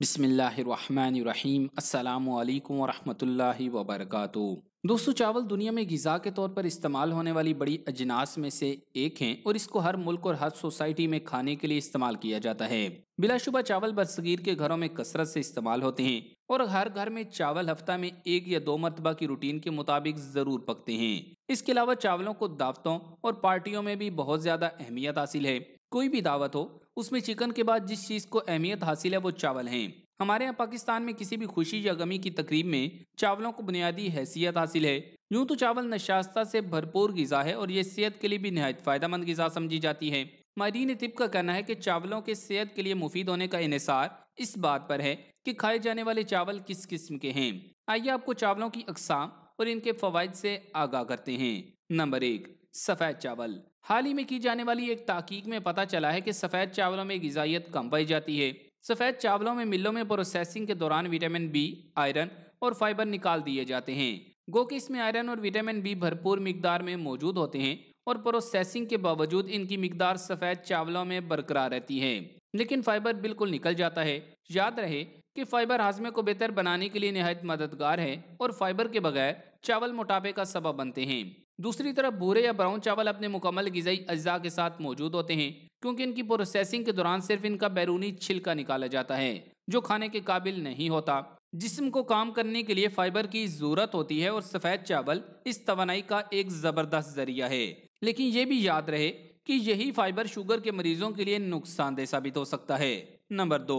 बिसमीम् अल्लाम वरहमल वबरक दोस्तों चावल दुनिया में गज़ा के तौर पर इस्तेमाल होने वाली बड़ी अजनास में से एक हैं और इसको हर मुल्क और हर सोसाइटी में खाने के लिए इस्तेमाल किया जाता है बिलाशुबा चावल बरसगीर के घरों में कसरत से इस्तेमाल होते हैं और हर घर में चावल हफ्ता में एक या दो मरतबा की रूटीन के मुताबिक ज़रूर पकते हैं इसके अलावा चावलों को दावतों और पार्टियों में भी बहुत ज़्यादा अहमियत हासिल है कोई भी दावत हो उसमें चिकन के बाद जिस चीज़ को अहमियत हासिल है वो चावल हैं हमारे यहाँ पाकिस्तान में किसी भी खुशी या गमी की तकरीब में चावलों को बुनियादी हैसियत हासिल है यूं तो चावल नशास्ता से भरपूर गज़ा है और ये सेहत के लिए भी नहायत फ़ायदा गज़ा समझी जाती है माहरीन तिब का कहना है कि चावलों के सेहत के लिए मुफीद होने का इसार इस बात पर है कि खाए जाने वाले चावल किस किस्म के हैं आइए आपको चावलों की अकसाम और इनके फवायद से आगाह करते हैं नंबर एक सफ़ेद चावल हाल ही में की जाने वाली एक तहकीक में पता चला है कि सफ़ेद चावलों में गजाइत कम पाई जाती है सफ़ेद चावलों में मिलों में प्रोसेसिंग के दौरान विटामिन बी आयरन और फाइबर निकाल दिए जाते हैं गो कि इसमें आयरन और विटामिन बी भरपूर मकदार में मौजूद होते हैं और प्रोसेसिंग के बावजूद इनकी मकदार सफ़ेद चावलों में बरकरार रहती है लेकिन फाइबर बिल्कुल निकल जाता है याद रहे कि फाइबर हाजमे को बेहतर बनाने के लिए नहायत मददगार है और फाइबर के बगैर चावल मोटापे का सबब बनते हैं दूसरी तरफ भूरे या ब्राउन चावल अपने मुकम्मल गज़ाई अज्जा के साथ मौजूद होते हैं क्योंकि इनकी प्रोसेसिंग के दौरान सिर्फ इनका बैरूनी छिलका निकाला जाता है जो खाने के काबिल नहीं होता जिसम को काम करने के लिए फाइबर की ज़रूरत होती है और सफ़ेद चावल इस तो का एक ज़बरदस्त ज़रिया है लेकिन ये भी याद रहे कि यही फाइबर शुगर के मरीजों के लिए नुकसानदेह साबित हो सकता है नंबर दो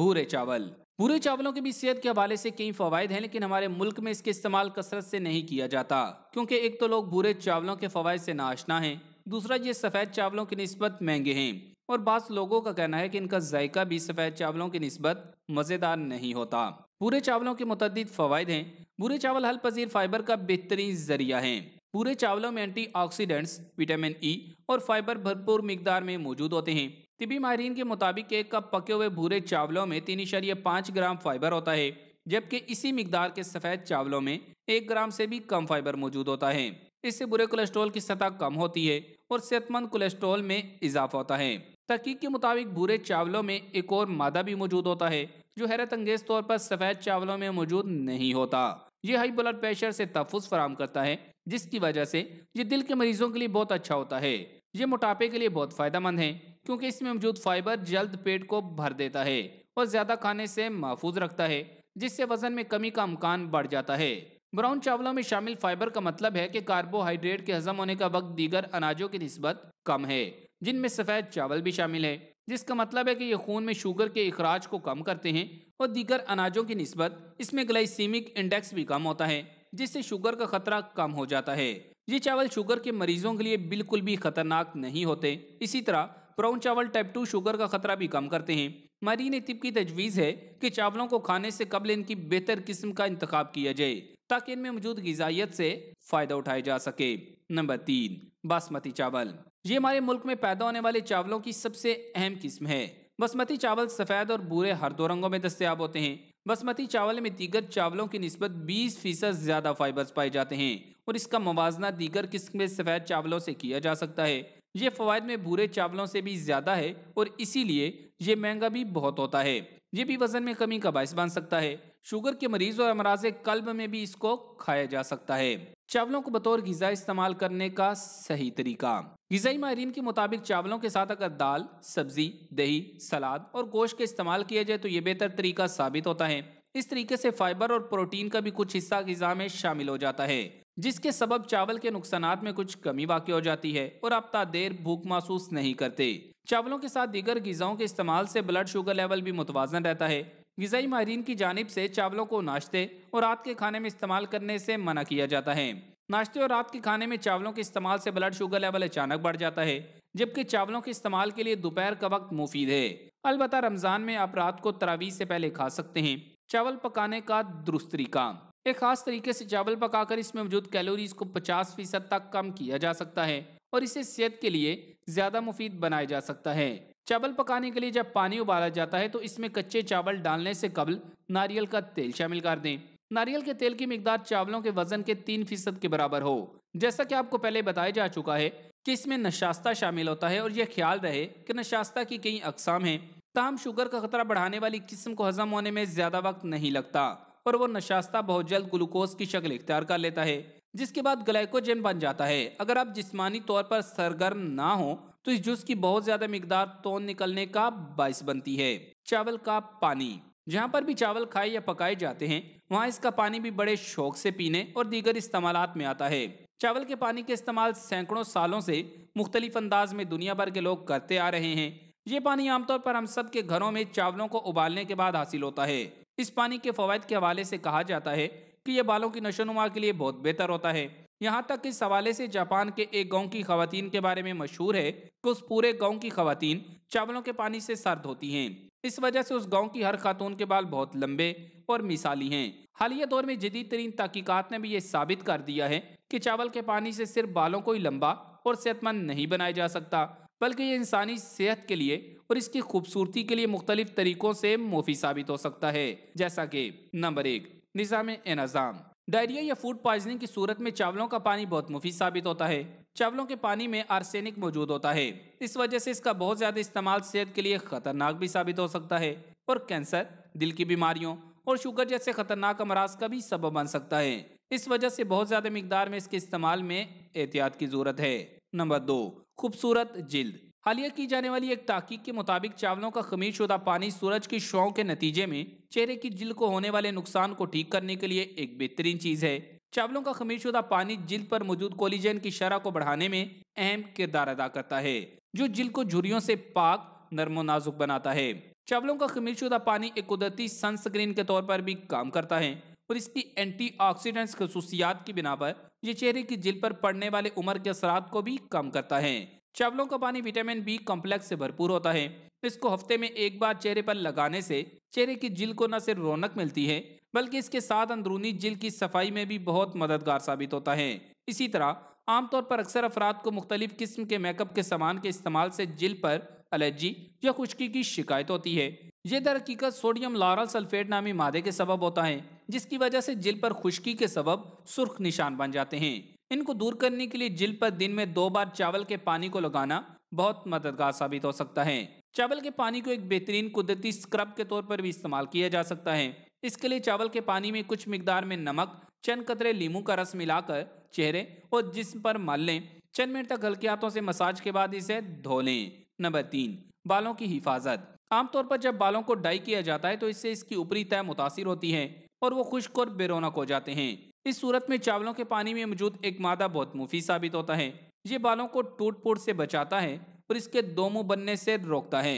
भूरे चावल पूरे चावलों के भी सेहत के हवाले से कई फ़वाद हैं लेकिन हमारे मुल्क में इसके इस्तेमाल कसरत से नहीं किया जाता क्योंकि एक तो लोग भूरे चावलों के फ़वाद से नाशना हैं दूसरा ये सफ़ेद चावलों की नस्बत महंगे हैं और बास लोगों का कहना है कि इनका जायका भी सफ़ेद चावलों की नस्बत मज़ेदार नहीं होता पूरे चावलों के मुतद फ़वाद हैं बुरे चावल हल पजीर फाइबर का बेहतरीन जरिया है पूरे चावलों में एंटी ऑक्सीडेंट्स विटामिन ई और फाइबर भरपूर मकदार में मौजूद होते हैं तिबी माहरीन के मुताबिक एक कप पके हुए भूरे चावलों में तीन इशारिय पाँच ग्राम फाइबर होता है जबकि इसी मकदार के सफ़ेद चावलों में एक ग्राम से भी कम फाइबर मौजूद होता है इससे बुरे कोलेस्ट्रॉल की सतह कम होती है और सेहतमंद कोलेस्ट्रॉल में इजाफा होता है तहकीक के मुताबिक भूरे चावलों में एक और मादा भी मौजूद होता है जो हैरत अंगेज तौर पर सफ़ेद चावलों में मौजूद नहीं होता ये हाई ब्लड प्रेशर से तहफ़ फराम करता है जिसकी वजह से ये दिल के मरीजों के लिए बहुत अच्छा होता है ये मोटापे के लिए बहुत फ़ायदेमंद है क्योंकि इसमें मौजूद फाइबर जल्द पेट को भर देता है और ज़्यादा खाने से महफूज रखता है जिससे वजन में कमी का अमकान बढ़ जाता है ब्राउन चावलों में शामिल फाइबर का मतलब है कि कार्बोहाइड्रेट के हजम होने का वक्त दीगर अनाजों की नस्बत कम है जिनमें सफ़ेद चावल भी शामिल है जिसका मतलब है कि ये खून में शुगर के अखराज को कम करते हैं और दीगर अनाजों की नस्बत इसमें ग्लाइसीमिक इंडेक्स भी कम होता है जिससे शुगर का खतरा कम हो जाता है ये चावल शुगर के मरीजों के लिए बिल्कुल भी खतरनाक नहीं होते इसी तरह ब्राउन चावल टाइप टू शुगर का खतरा भी कम करते हैं मरीन तिब की तजवीज़ है कि चावलों को खाने से कबल इनकी बेहतर किस्म का इंतखब किया जाए ताकि इनमें मौजूद गजाइत से फ़ायदा उठाया जा सके नंबर तीन बासमती चावल ये हमारे मुल्क में पैदा होने वाले चावलों की सबसे अहम किस्म है बासमती चावल सफ़ेद और बुरे हर दो रंगों में दस्तियाब होते हैं बासमती चावल में दीगर चावलों की नस्बत 20 फीसद ज़्यादा फाइबर्स पाए जाते हैं और इसका मुजना दीगर किस्म सफ़ेद चावलों से किया जा सकता है ये फ़वाद में भूरे चावलों से भी ज़्यादा है और इसीलिए ये महंगा भी बहुत होता है ये भी वजन में कमी का बायस बन सकता है शुगर के मरीज और अमराज कल्ब में भी इसको खाया जा सकता है चावलों को बतौर गज़ा इस्तेमाल करने का सही तरीका गज़ाई माहरीन के मुताबिक चावलों के साथ अगर दाल सब्जी दही सलाद और गोश्त का इस्तेमाल किया जाए तो ये बेहतर तरीका साबित होता है इस तरीके से फाइबर और प्रोटीन का भी कुछ हिस्सा गज़ा में शामिल हो जाता है जिसके सबब चावल के नुकसान में कुछ कमी वाक़ हो जाती है और आप देर भूख महसूस नहीं करते चावलों के साथ दीगर गज़ाओं के इस्तेमाल से ब्लड शुगर लेवल भी मुतवाजन रहता है गज़ाई माहरीन की जानब से चावलों को नाश्ते और रात के खाने में इस्तेमाल करने से मना किया जाता है नाश्ते और रात के खाने में चावलों के इस्तेमाल से ब्लड शुगर लेवल अचानक बढ़ जाता है जबकि चावलों के इस्तेमाल के लिए दोपहर का वक्त मुफीद है अलबत् रमज़ान में आप रात को तरावी से पहले खा सकते हैं चावल पकाने का दुरुस्त तरीका एक खास तरीके से चावल पकाकर इसमें मौजूद कैलोरीज को 50 फीसद तक कम किया जा सकता है और इसे सेहत के लिए ज्यादा मुफीद बनाया जा सकता है चावल पकाने के लिए जब पानी उबाला जाता है तो इसमें कच्चे चावल डालने से कबल नारियल का तेल शामिल कर दें नारियल के तेल की मकदार चावलों के वजन के तीन फीसद के बराबर हो जैसा कि आपको पहले बताया जा चुका है कि इसमें नशास्ता शामिल होता है और यह ख्याल रहे कि नशास्ता की कई अकसाम हैं ताहम शुगर का खतरा बढ़ाने वाली किस्म को हजम होने में ज्यादा वक्त नहीं लगता और वो नशास्ता बहुत जल्द ग्लूकोज की शक्ल इख्तियार कर लेता है जिसके बाद ग्लाइकोजन बन जाता है अगर आप जिस्मानी तौर पर सरगर्म ना हो तो इस जूस की बहुत ज्यादा मिकदार तोन निकलने का बायस बनती है चावल का पानी जहाँ पर भी चावल खाए या पकाए जाते हैं वहाँ इसका पानी भी बड़े शौक से पीने और दीगर इस्तेमाल में आता है चावल के पानी के इस्तेमाल सैकड़ों सालों से मुख्तलिफ अंदाज में दुनिया भर के लोग करते आ रहे हैं ये पानी आमतौर पर हम सब के घरों में चावलों को उबालने के बाद हासिल होता है इस पानी के फवायद के हवाले से कहा जाता है कि यह बालों की नशोनुमा के लिए बहुत बेहतर होता है यहाँ तक इस हवाले से जापान के एक गांव की खातन के बारे में मशहूर है कि उस पूरे गांव की खातन चावलों के पानी से सर्द होती हैं इस वजह से उस गांव की हर खातून के बाल बहुत लंबे और मिसाली हैं हालिया दौर में जदीद तरीन तहकीकत ने भी ये साबित कर दिया है कि चावल के पानी से सिर्फ बालों को ही लंबा और सेहतमंद नहीं बनाया जा सकता बल्कि ये इंसानी सेहत के लिए और इसकी खूबसूरती के लिए मुख्तलिफ तरीकों से मुफी साबित हो सकता है जैसा कि नंबर एक निज़ाम नज़ाम डायरिया या फूड पॉइजनिंग की सूरत में चावलों का पानी बहुत मुफी साबित होता है चावलों के पानी में आर्सेनिक मौजूद होता है इस वजह से इसका बहुत ज़्यादा इस्तेमाल सेहत के लिए खतरनाक भी साबित हो सकता है और कैंसर दिल की बीमारियों और शुगर जैसे खतरनाक अमराज का भी सबब बन सकता है इस वजह से बहुत ज़्यादा मकदार में इसके इस्तेमाल में एहतियात की ज़रूरत है नंबर दो खूबसूरत जिल्द हालिया की जाने वाली एक तहकीक के मुताबिक चावलों का खमीर शुदा पानी सूरज की शों के नतीजे में चेहरे की जिल्द को होने वाले नुकसान को ठीक करने के लिए एक बेहतरीन चीज है चावलों का खमीर शुदा पानी जिल्द पर मौजूद कोलिजन की शरह को बढ़ाने में अहम किरदार अदा करता है जो जिल्द को झुरियों से पाक नरमो नाजुक बनाता है चावलों का खमीर शुदा पानी एक कुदरती सनस्क्रीन के तौर पर भी काम करता है और इसकी एंटी ऑक्सीडेंट खसूसियात की बिना पर ये चेहरे की जिल पर पड़ने वाले उम्र के असरा को भी कम करता है चावलों का पानी विटामिन बी कॉम्प्लेक्स से भरपूर होता है इसको हफ्ते में एक बार चेहरे पर लगाने से चेहरे की जिल को न सिर्फ रौनक मिलती है बल्कि इसके साथ अंदरूनी जिल की सफाई में भी बहुत मददगार साबित होता है इसी तरह आमतौर पर अक्सर अफराद को मुख्तलिफ किस्म के मेकअप के सामान के इस्तेमाल से जिल पर एलर्जी या खुश्की की शिकायत होती है ये दरहकीकत सोडियम लारल सल्फेट नामी मादे के सबब होता है जिसकी वजह से जिल पर खुश्की के सबब सुर्ख निशान बन जाते हैं इनको दूर करने के लिए जिल पर दिन में दो बार चावल के पानी को लगाना बहुत मददगार साबित हो सकता है चावल के पानी को एक बेहतरीन कुदरती स्क्रब के तौर पर भी इस्तेमाल किया जा सकता है इसके लिए चावल के पानी में कुछ मिकदार में नमक चंद कतरे लीमू का रस मिलाकर चेहरे और जिस्म पर मल लें चंद मिनट तक हल्के हाथों से मसाज के बाद इसे धो लें नंबर तीन बालों की हिफाजत आमतौर पर जब बालों को डाई किया जाता है तो इससे इसकी ऊपरी तय मुतासर होती है और वो खुश्क और बेरोनक हो जाते हैं इस सूरत में चावलों के पानी में मौजूद एक मादा बहुत मुफी साबित होता है ये बालों को टूट फूट से बचाता है और इसके दो मुंह बनने से रोकता है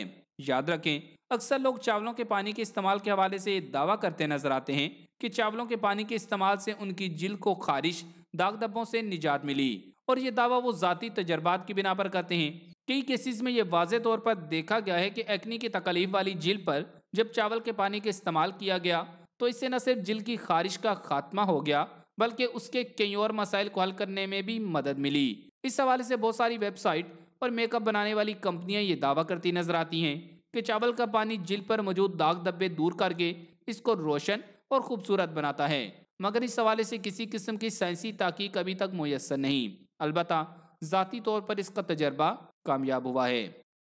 याद रखें अक्सर लोग चावलों के पानी के इस्तेमाल के हवाले से दावा करते नजर आते हैं कि चावलों के पानी के इस्तेमाल से उनकी जिल को खारिश दाग दबों से निजात मिली और ये दावा वो ज़ाती तजर्बात की बिना पर करते हैं कई केसेस में ये वाज तौर पर देखा गया है कि एक्नी की तकलीफ वाली जिल पर जब चावल के पानी का इस्तेमाल किया गया तो इससे न सिर्फ जिल की खारिश का खात्मा हो गया बल्कि उसके कई और मसाइल को हल करने में भी मदद मिली इस हवाले से बहुत सारी वेबसाइट और मेकअप बनाने वाली कंपनियां ये दावा करती नजर आती हैं कि चावल का पानी जिल पर मौजूद दाग धब्बे दूर करके इसको रोशन और खूबसूरत बनाता है मगर इस हवाले से किसी किस्म की साइंसी तहकीक अभी तक मैसर नहीं अलबत् ज़ाती तौर पर इसका तजर्बा कामयाब हुआ है